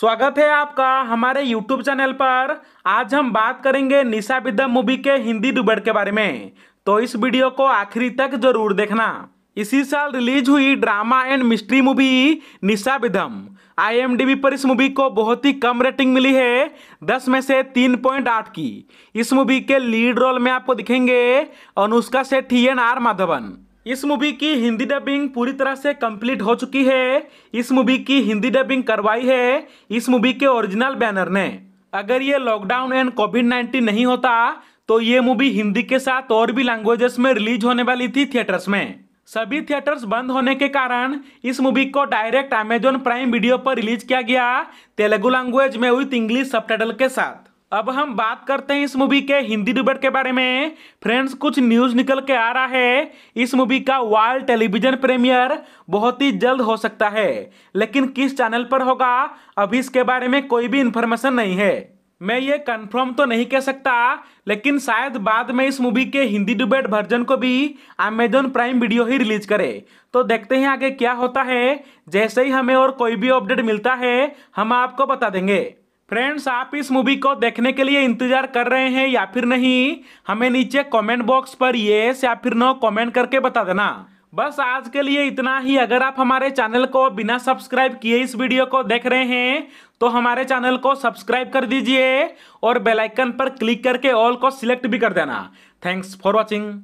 स्वागत है आपका हमारे YouTube चैनल पर आज हम बात करेंगे निशा विद्या मूवी के हिंदी डुबड़ के बारे में तो इस वीडियो को आखिरी तक जरूर देखना इसी साल रिलीज हुई drama and mystery movie Nishabdham आई पर इस मूवी को बहुत ही कम रेटिंग मिली है 10 में से 3.8 की इस मूवी के लीड रोल में आपको दिखेंगे अनुष्का सेठी एंड आर माधवन इस मूवी की हिंदी डबिंग पूरी तरह से कंप्लीट हो चुकी है इस मूवी की हिंदी डबिंग करवाई है इस मूवी के ओरिजिनल बैनर ने अगर ये लॉकडाउन एंड कोविड नाइन्टीन नहीं होता तो ये मूवी हिंदी के साथ और भी लैंग्वेजेस में रिलीज होने वाली थी थिएटर्स में सभी थिएटर्स बंद होने के कारण इस मूवी को डायरेक्ट अमेजोन प्राइम वीडियो पर रिलीज किया गया तेलुगु लैंग्वेज में विथ इंग्लिश सब के साथ अब हम बात करते हैं इस मूवी के हिंदी डिबेट के बारे में फ्रेंड्स कुछ न्यूज निकल के आ रहा है इस मूवी का वर्ल्ड टेलीविजन प्रीमियर बहुत ही जल्द हो सकता है लेकिन किस चैनल पर होगा अभी इसके बारे में कोई भी इंफॉर्मेशन नहीं है मैं ये कंफर्म तो नहीं कह सकता लेकिन शायद बाद में इस मूवी के हिंदी डिबेट वर्जन को भी अमेजोन प्राइम वीडियो ही रिलीज करे तो देखते हैं आगे क्या होता है जैसे ही हमें और कोई भी अपडेट मिलता है हम आपको बता देंगे फ्रेंड्स आप इस मूवी को देखने के लिए इंतजार कर रहे हैं या फिर नहीं हमें नीचे कमेंट बॉक्स पर येस या फिर नो कमेंट करके बता देना बस आज के लिए इतना ही अगर आप हमारे चैनल को बिना सब्सक्राइब किए इस वीडियो को देख रहे हैं तो हमारे चैनल को सब्सक्राइब कर दीजिए और बेलाइकन पर क्लिक करके ऑल को सिलेक्ट भी कर देना थैंक्स फॉर वॉचिंग